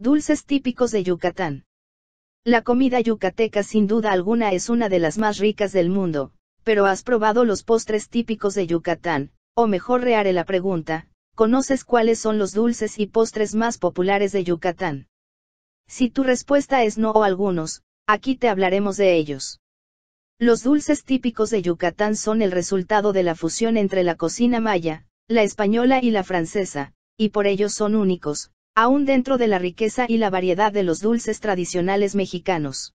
Dulces típicos de Yucatán. La comida yucateca sin duda alguna es una de las más ricas del mundo, pero has probado los postres típicos de Yucatán, o mejor rearé la pregunta, ¿conoces cuáles son los dulces y postres más populares de Yucatán? Si tu respuesta es no o algunos, aquí te hablaremos de ellos. Los dulces típicos de Yucatán son el resultado de la fusión entre la cocina maya, la española y la francesa, y por ello son únicos, aún dentro de la riqueza y la variedad de los dulces tradicionales mexicanos.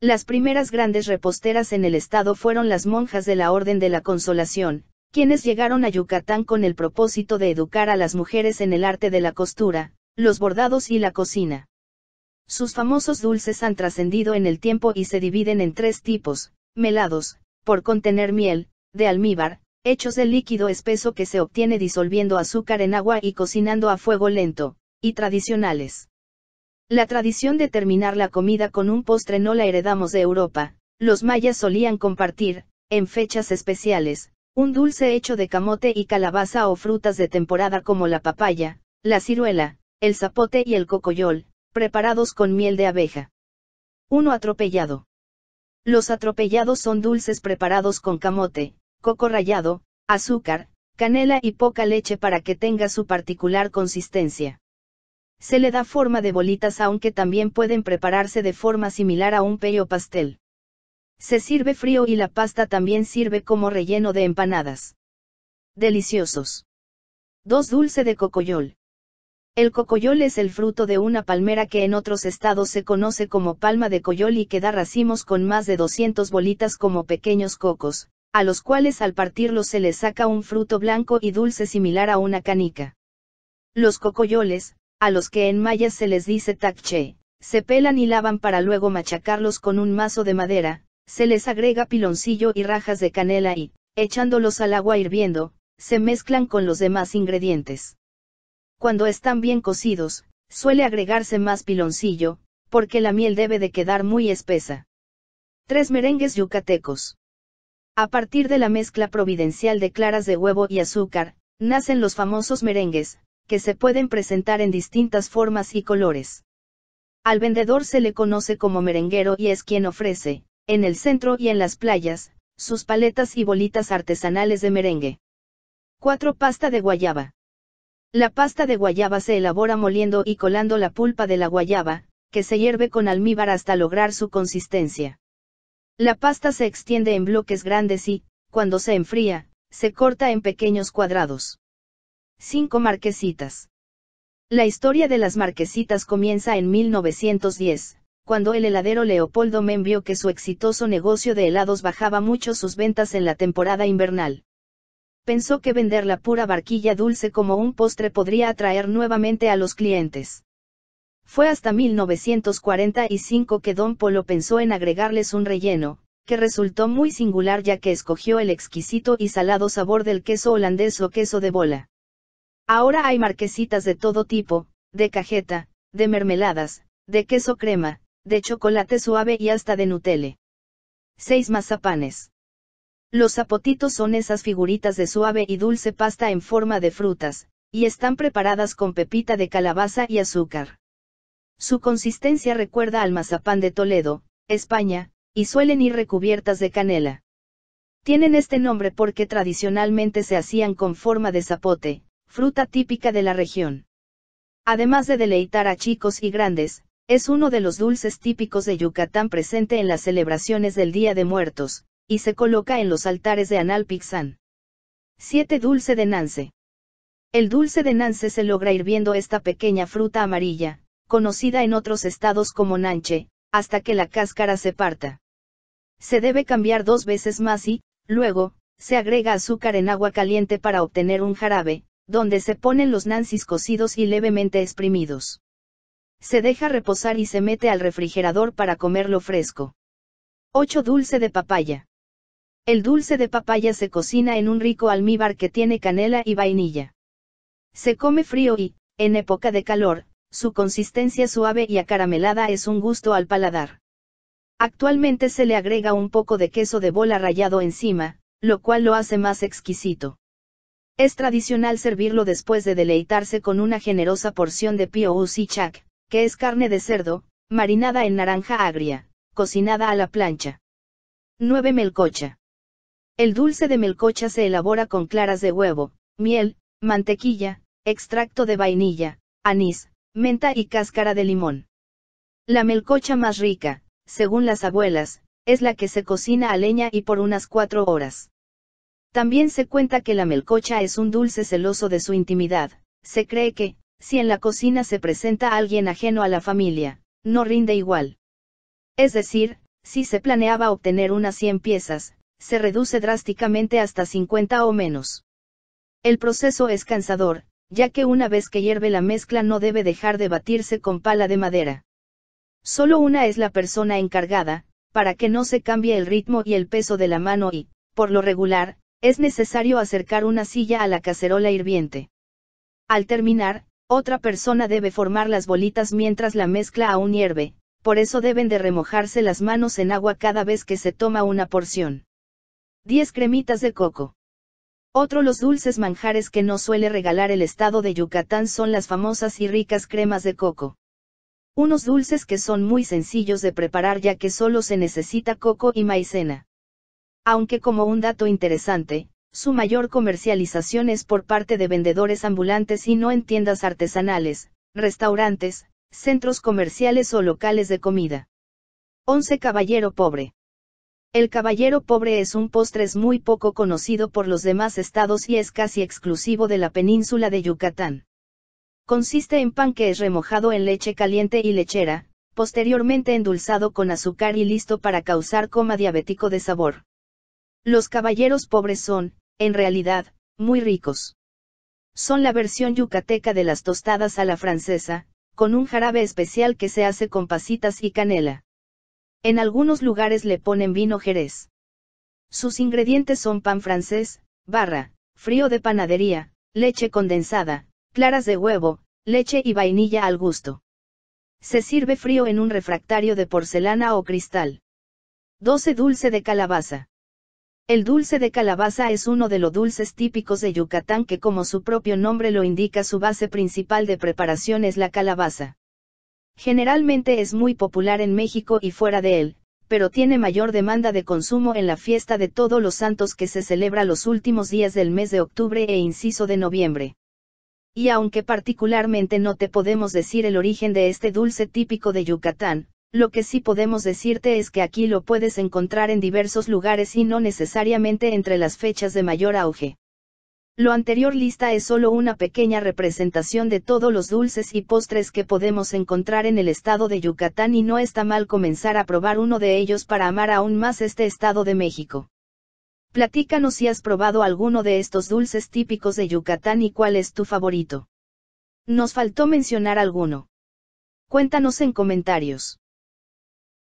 Las primeras grandes reposteras en el estado fueron las monjas de la Orden de la Consolación, quienes llegaron a Yucatán con el propósito de educar a las mujeres en el arte de la costura, los bordados y la cocina. Sus famosos dulces han trascendido en el tiempo y se dividen en tres tipos, melados, por contener miel, de almíbar, hechos de líquido espeso que se obtiene disolviendo azúcar en agua y cocinando a fuego lento, y tradicionales. La tradición de terminar la comida con un postre no la heredamos de Europa, los mayas solían compartir, en fechas especiales, un dulce hecho de camote y calabaza o frutas de temporada como la papaya, la ciruela, el zapote y el cocoyol, preparados con miel de abeja. 1. Atropellado. Los atropellados son dulces preparados con camote, coco rallado, azúcar, canela y poca leche para que tenga su particular consistencia. Se le da forma de bolitas aunque también pueden prepararse de forma similar a un pello pastel. Se sirve frío y la pasta también sirve como relleno de empanadas. Deliciosos. 2. Dulce de cocoyol. El cocoyol es el fruto de una palmera que en otros estados se conoce como palma de coyol y que da racimos con más de 200 bolitas como pequeños cocos, a los cuales al partirlos se le saca un fruto blanco y dulce similar a una canica. Los cocoyoles, a los que en maya se les dice takche, se pelan y lavan para luego machacarlos con un mazo de madera, se les agrega piloncillo y rajas de canela y, echándolos al agua hirviendo, se mezclan con los demás ingredientes. Cuando están bien cocidos, suele agregarse más piloncillo, porque la miel debe de quedar muy espesa. Tres merengues yucatecos. A partir de la mezcla providencial de claras de huevo y azúcar, nacen los famosos merengues, que se pueden presentar en distintas formas y colores. Al vendedor se le conoce como merenguero y es quien ofrece, en el centro y en las playas, sus paletas y bolitas artesanales de merengue. 4. Pasta de guayaba. La pasta de guayaba se elabora moliendo y colando la pulpa de la guayaba, que se hierve con almíbar hasta lograr su consistencia. La pasta se extiende en bloques grandes y, cuando se enfría, se corta en pequeños cuadrados. Cinco Marquesitas. La historia de las Marquesitas comienza en 1910, cuando el heladero Leopoldo Mem vio que su exitoso negocio de helados bajaba mucho sus ventas en la temporada invernal. Pensó que vender la pura barquilla dulce como un postre podría atraer nuevamente a los clientes. Fue hasta 1945 que Don Polo pensó en agregarles un relleno, que resultó muy singular ya que escogió el exquisito y salado sabor del queso holandés o queso de bola. Ahora hay marquesitas de todo tipo, de cajeta, de mermeladas, de queso crema, de chocolate suave y hasta de Nutelle. 6. Mazapanes. Los zapotitos son esas figuritas de suave y dulce pasta en forma de frutas, y están preparadas con pepita de calabaza y azúcar. Su consistencia recuerda al mazapán de Toledo, España, y suelen ir recubiertas de canela. Tienen este nombre porque tradicionalmente se hacían con forma de zapote, fruta típica de la región. Además de deleitar a chicos y grandes, es uno de los dulces típicos de Yucatán presente en las celebraciones del Día de Muertos, y se coloca en los altares de Analpixán. 7. Dulce de Nance. El dulce de Nance se logra hirviendo esta pequeña fruta amarilla, conocida en otros estados como nanche, hasta que la cáscara se parta. Se debe cambiar dos veces más y, luego, se agrega azúcar en agua caliente para obtener un jarabe, donde se ponen los nancis cocidos y levemente exprimidos. Se deja reposar y se mete al refrigerador para comerlo fresco. 8. Dulce de papaya. El dulce de papaya se cocina en un rico almíbar que tiene canela y vainilla. Se come frío y, en época de calor, su consistencia suave y acaramelada es un gusto al paladar. Actualmente se le agrega un poco de queso de bola rallado encima, lo cual lo hace más exquisito. Es tradicional servirlo después de deleitarse con una generosa porción de pio chak, que es carne de cerdo, marinada en naranja agria, cocinada a la plancha. 9. Melcocha. El dulce de melcocha se elabora con claras de huevo, miel, mantequilla, extracto de vainilla, anís, menta y cáscara de limón. La melcocha más rica, según las abuelas, es la que se cocina a leña y por unas cuatro horas. También se cuenta que la melcocha es un dulce celoso de su intimidad, se cree que, si en la cocina se presenta alguien ajeno a la familia, no rinde igual. Es decir, si se planeaba obtener unas 100 piezas, se reduce drásticamente hasta 50 o menos. El proceso es cansador, ya que una vez que hierve la mezcla no debe dejar de batirse con pala de madera. Solo una es la persona encargada, para que no se cambie el ritmo y el peso de la mano y, por lo regular, es necesario acercar una silla a la cacerola hirviente. Al terminar, otra persona debe formar las bolitas mientras la mezcla aún hierve, por eso deben de remojarse las manos en agua cada vez que se toma una porción. 10 cremitas de coco. Otro los dulces manjares que no suele regalar el estado de Yucatán son las famosas y ricas cremas de coco. Unos dulces que son muy sencillos de preparar ya que solo se necesita coco y maicena aunque como un dato interesante, su mayor comercialización es por parte de vendedores ambulantes y no en tiendas artesanales, restaurantes, centros comerciales o locales de comida. 11. Caballero pobre. El caballero pobre es un postre muy poco conocido por los demás estados y es casi exclusivo de la península de Yucatán. Consiste en pan que es remojado en leche caliente y lechera, posteriormente endulzado con azúcar y listo para causar coma diabético de sabor. Los caballeros pobres son, en realidad, muy ricos. Son la versión yucateca de las tostadas a la francesa, con un jarabe especial que se hace con pasitas y canela. En algunos lugares le ponen vino jerez. Sus ingredientes son pan francés, barra, frío de panadería, leche condensada, claras de huevo, leche y vainilla al gusto. Se sirve frío en un refractario de porcelana o cristal. 12 dulce de calabaza. El dulce de calabaza es uno de los dulces típicos de Yucatán que como su propio nombre lo indica su base principal de preparación es la calabaza. Generalmente es muy popular en México y fuera de él, pero tiene mayor demanda de consumo en la fiesta de todos los santos que se celebra los últimos días del mes de octubre e inciso de noviembre. Y aunque particularmente no te podemos decir el origen de este dulce típico de Yucatán, lo que sí podemos decirte es que aquí lo puedes encontrar en diversos lugares y no necesariamente entre las fechas de mayor auge. Lo anterior lista es solo una pequeña representación de todos los dulces y postres que podemos encontrar en el estado de Yucatán y no está mal comenzar a probar uno de ellos para amar aún más este estado de México. Platícanos si has probado alguno de estos dulces típicos de Yucatán y cuál es tu favorito. Nos faltó mencionar alguno. Cuéntanos en comentarios.